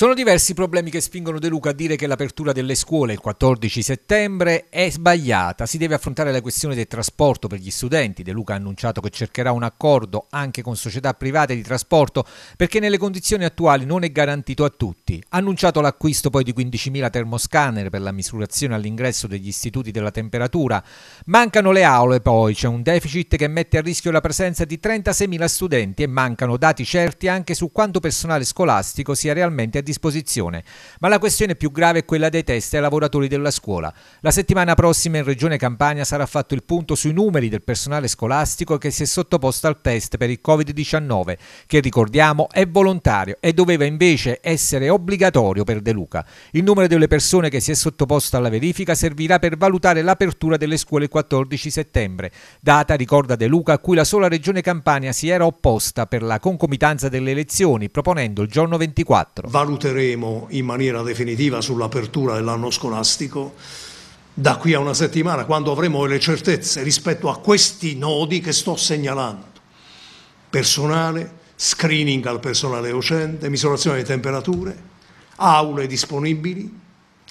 Sono diversi i problemi che spingono De Luca a dire che l'apertura delle scuole il 14 settembre è sbagliata. Si deve affrontare la questione del trasporto per gli studenti. De Luca ha annunciato che cercherà un accordo anche con società private di trasporto perché nelle condizioni attuali non è garantito a tutti. Ha annunciato l'acquisto poi di 15.000 termoscanner per la misurazione all'ingresso degli istituti della temperatura. Mancano le aule poi, c'è un deficit che mette a rischio la presenza di 36.000 studenti e mancano dati certi anche su quanto personale scolastico sia realmente a disposizione disposizione. Ma la questione più grave è quella dei test ai lavoratori della scuola. La settimana prossima in Regione Campania sarà fatto il punto sui numeri del personale scolastico che si è sottoposto al test per il Covid-19, che ricordiamo è volontario e doveva invece essere obbligatorio per De Luca. Il numero delle persone che si è sottoposto alla verifica servirà per valutare l'apertura delle scuole il 14 settembre, data, ricorda De Luca, a cui la sola Regione Campania si era opposta per la concomitanza delle elezioni, proponendo il giorno 24. Valut- valuteremo in maniera definitiva sull'apertura dell'anno scolastico da qui a una settimana, quando avremo le certezze rispetto a questi nodi che sto segnalando. Personale, screening al personale docente, misurazione delle temperature, aule disponibili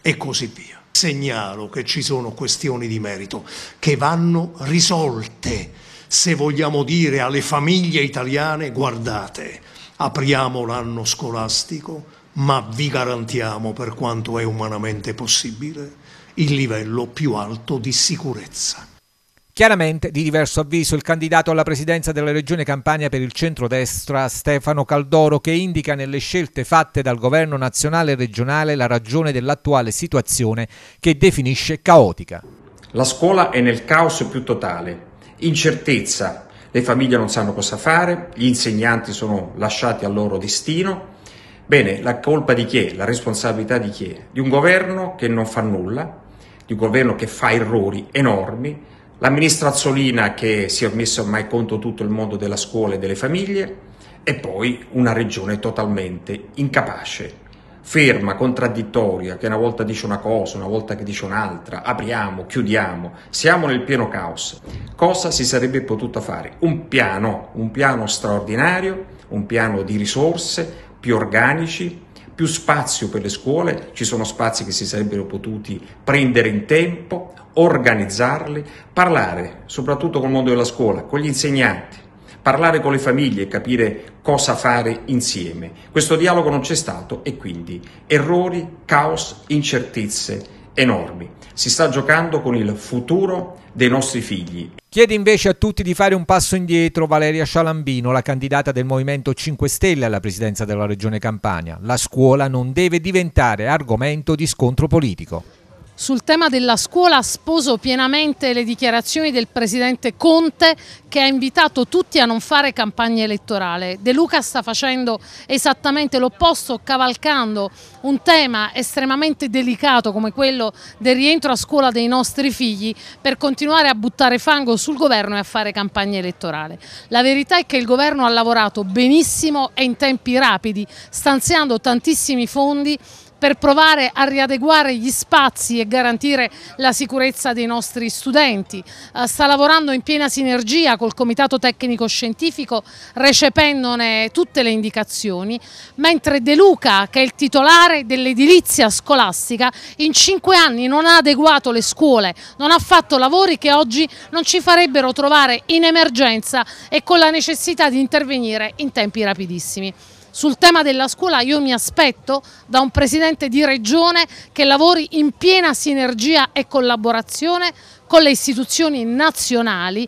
e così via. Segnalo che ci sono questioni di merito che vanno risolte se vogliamo dire alle famiglie italiane guardate, apriamo l'anno scolastico ma vi garantiamo, per quanto è umanamente possibile, il livello più alto di sicurezza. Chiaramente, di diverso avviso, il candidato alla presidenza della Regione Campania per il centrodestra, Stefano Caldoro, che indica nelle scelte fatte dal governo nazionale e regionale la ragione dell'attuale situazione che definisce caotica. La scuola è nel caos più totale, incertezza, le famiglie non sanno cosa fare, gli insegnanti sono lasciati al loro destino, Bene, la colpa di chi è? La responsabilità di chi è? Di un governo che non fa nulla, di un governo che fa errori enormi, l'amministraziolina che si è messa ormai conto tutto il mondo della scuola e delle famiglie e poi una regione totalmente incapace, ferma, contraddittoria, che una volta dice una cosa, una volta che dice un'altra, apriamo, chiudiamo, siamo nel pieno caos. Cosa si sarebbe potuto fare? Un piano, un piano straordinario, un piano di risorse, più organici, più spazio per le scuole, ci sono spazi che si sarebbero potuti prendere in tempo, organizzarli, parlare soprattutto col mondo della scuola, con gli insegnanti, parlare con le famiglie e capire cosa fare insieme. Questo dialogo non c'è stato e quindi errori, caos, incertezze enormi. Si sta giocando con il futuro dei nostri figli. Chiede invece a tutti di fare un passo indietro Valeria Scialambino, la candidata del Movimento 5 Stelle alla presidenza della Regione Campania. La scuola non deve diventare argomento di scontro politico sul tema della scuola sposo pienamente le dichiarazioni del presidente Conte che ha invitato tutti a non fare campagna elettorale. De Luca sta facendo esattamente l'opposto, cavalcando un tema estremamente delicato come quello del rientro a scuola dei nostri figli per continuare a buttare fango sul governo e a fare campagna elettorale. La verità è che il governo ha lavorato benissimo e in tempi rapidi, stanziando tantissimi fondi per provare a riadeguare gli spazi e garantire la sicurezza dei nostri studenti. Eh, sta lavorando in piena sinergia col Comitato Tecnico Scientifico recependone tutte le indicazioni, mentre De Luca, che è il titolare dell'edilizia scolastica, in cinque anni non ha adeguato le scuole, non ha fatto lavori che oggi non ci farebbero trovare in emergenza e con la necessità di intervenire in tempi rapidissimi. Sul tema della scuola io mi aspetto da un Presidente di Regione che lavori in piena sinergia e collaborazione con le istituzioni nazionali